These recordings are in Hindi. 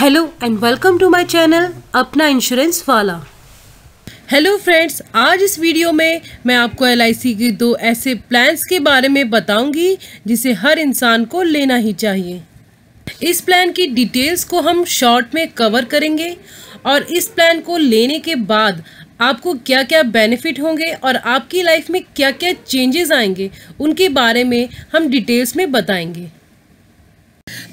hello and welcome to my channel अपना इंश्योरेंस वाला हेलो फ्रेंड्स आज इस वीडियो में मैं आपको एल के दो ऐसे प्लान्स के बारे में बताऊंगी जिसे हर इंसान को लेना ही चाहिए इस प्लान की डिटेल्स को हम शॉर्ट में कवर करेंगे और इस प्लान को लेने के बाद आपको क्या क्या बेनिफिट होंगे और आपकी लाइफ में क्या क्या चेंजेस आएंगे उनके बारे में हम डिटेल्स में बताएंगे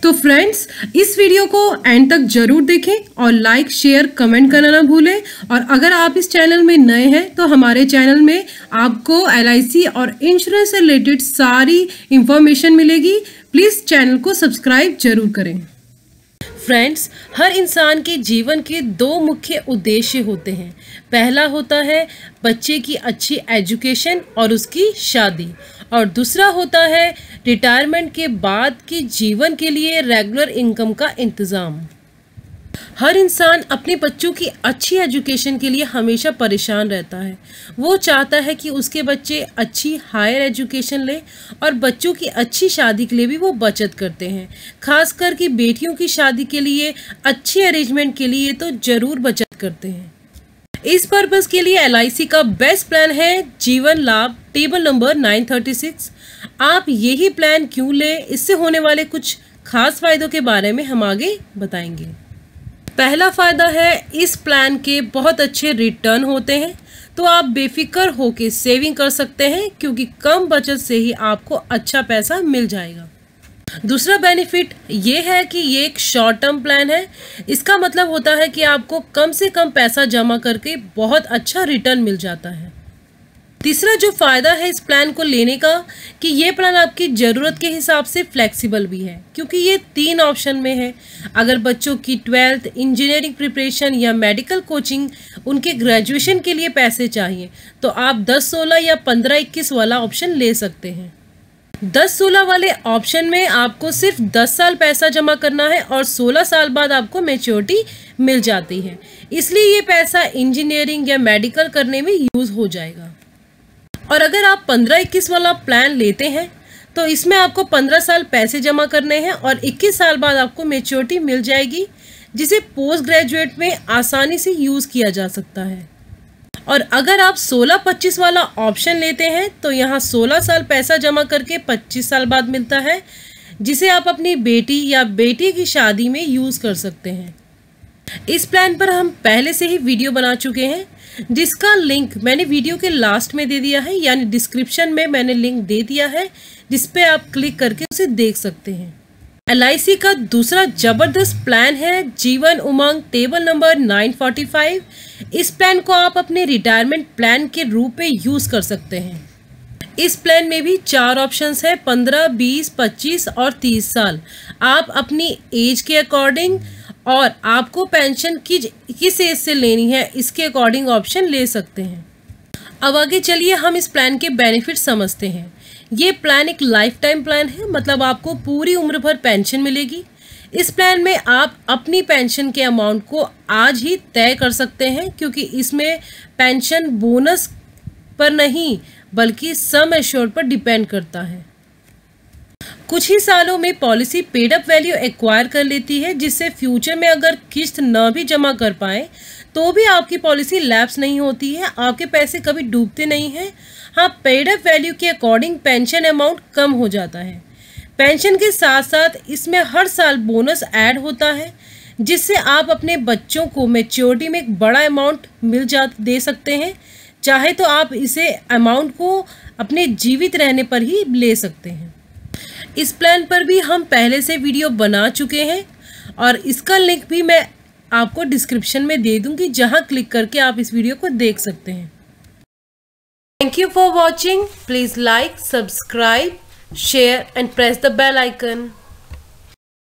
तो फ्रेंड्स इस वीडियो को एंड तक जरूर देखें और लाइक शेयर कमेंट करना ना भूलें और अगर आप इस चैनल में नए हैं तो हमारे चैनल में आपको एल और इंश्योरेंस से रिलेटेड सारी इंफॉर्मेशन मिलेगी प्लीज़ चैनल को सब्सक्राइब जरूर करें फ्रेंड्स हर इंसान के जीवन के दो मुख्य उद्देश्य होते हैं पहला होता है बच्चे की अच्छी एजुकेशन और उसकी शादी और दूसरा होता है रिटायरमेंट के बाद के जीवन के लिए रेगुलर इनकम का इंतज़ाम हर इंसान अपने बच्चों की अच्छी एजुकेशन के लिए हमेशा परेशान रहता है वो चाहता है कि उसके बच्चे अच्छी हायर एजुकेशन लें और बच्चों की अच्छी शादी के लिए भी वो बचत करते हैं खास करके बेटियों की शादी के लिए अच्छी अरेंजमेंट के लिए तो ज़रूर बचत करते हैं इस पर्पज़ के लिए एल का बेस्ट प्लान है जीवन लाभ टेबल नंबर 936 आप यही प्लान क्यों लें इससे होने वाले कुछ खास फायदों के बारे में हम आगे बताएंगे पहला फ़ायदा है इस प्लान के बहुत अच्छे रिटर्न होते हैं तो आप बेफिक्र होकर सेविंग कर सकते हैं क्योंकि कम बचत से ही आपको अच्छा पैसा मिल जाएगा दूसरा बेनिफिट ये है कि ये एक शॉर्ट टर्म प्लान है इसका मतलब होता है कि आपको कम से कम पैसा जमा करके बहुत अच्छा रिटर्न मिल जाता है तीसरा जो फ़ायदा है इस प्लान को लेने का कि ये प्लान आपकी ज़रूरत के हिसाब से फ्लेक्सिबल भी है क्योंकि ये तीन ऑप्शन में है अगर बच्चों की ट्वेल्थ इंजीनियरिंग प्रिपरेशन या मेडिकल कोचिंग उनके ग्रेजुएशन के लिए पैसे चाहिए तो आप दस सोलह या पंद्रह इक्कीस वाला ऑप्शन ले सकते हैं दस सोलह वाले ऑप्शन में आपको सिर्फ दस साल पैसा जमा करना है और सोलह साल बाद आपको मेच्योरिटी मिल जाती है इसलिए ये पैसा इंजीनियरिंग या मेडिकल करने में यूज़ हो जाएगा और अगर आप पंद्रह इक्कीस वाला प्लान लेते हैं तो इसमें आपको पंद्रह साल पैसे जमा करने हैं और इक्कीस साल बाद आपको मेच्योरिटी मिल जाएगी जिसे पोस्ट ग्रेजुएट में आसानी से यूज़ किया जा सकता है और अगर आप 16-25 वाला ऑप्शन लेते हैं तो यहाँ 16 साल पैसा जमा करके 25 साल बाद मिलता है जिसे आप अपनी बेटी या बेटी की शादी में यूज़ कर सकते हैं इस प्लान पर हम पहले से ही वीडियो बना चुके हैं जिसका लिंक मैंने वीडियो के लास्ट में दे दिया है यानी डिस्क्रिप्शन में मैंने लिंक दे दिया है जिसपे आप क्लिक करके उसे देख सकते हैं एल का दूसरा जबरदस्त प्लान है जीवन उमंग टेबल नंबर 945 इस प्लान को आप अपने रिटायरमेंट प्लान के रूप में यूज़ कर सकते हैं इस प्लान में भी चार ऑप्शंस है 15, 20, 25 और 30 साल आप अपनी एज के अकॉर्डिंग और आपको पेंशन किस किस एज से लेनी है इसके अकॉर्डिंग ऑप्शन ले सकते हैं अब आगे चलिए हम इस प्लान के बेनिफिट समझते हैं ये प्लान एक लाइफ टाइम प्लान है मतलब आपको पूरी उम्र भर पेंशन मिलेगी इस प्लान में आप अपनी पेंशन के अमाउंट को आज ही तय कर सकते हैं क्योंकि इसमें पेंशन बोनस पर नहीं बल्कि सम एश्योर पर डिपेंड करता है कुछ ही सालों में पॉलिसी पेडअप वैल्यू एक्वायर कर लेती है जिससे फ्यूचर में अगर किस्त न भी जमा कर पाए तो भी आपकी पॉलिसी लैप्स नहीं होती है आपके पैसे कभी डूबते नहीं हैं हाँ पेडअप वैल्यू के अकॉर्डिंग पेंशन अमाउंट कम हो जाता है पेंशन के साथ साथ इसमें हर साल बोनस ऐड होता है जिससे आप अपने बच्चों को मेच्योरिटी में एक बड़ा अमाउंट मिल जा दे सकते हैं चाहे तो आप इसे अमाउंट को अपने जीवित रहने पर ही ले सकते हैं इस प्लान पर भी हम पहले से वीडियो बना चुके हैं और इसका लिंक भी मैं आपको डिस्क्रिप्शन में दे दूंगी जहां क्लिक करके आप इस वीडियो को देख सकते हैं thank you for watching please like subscribe share and press the bell icon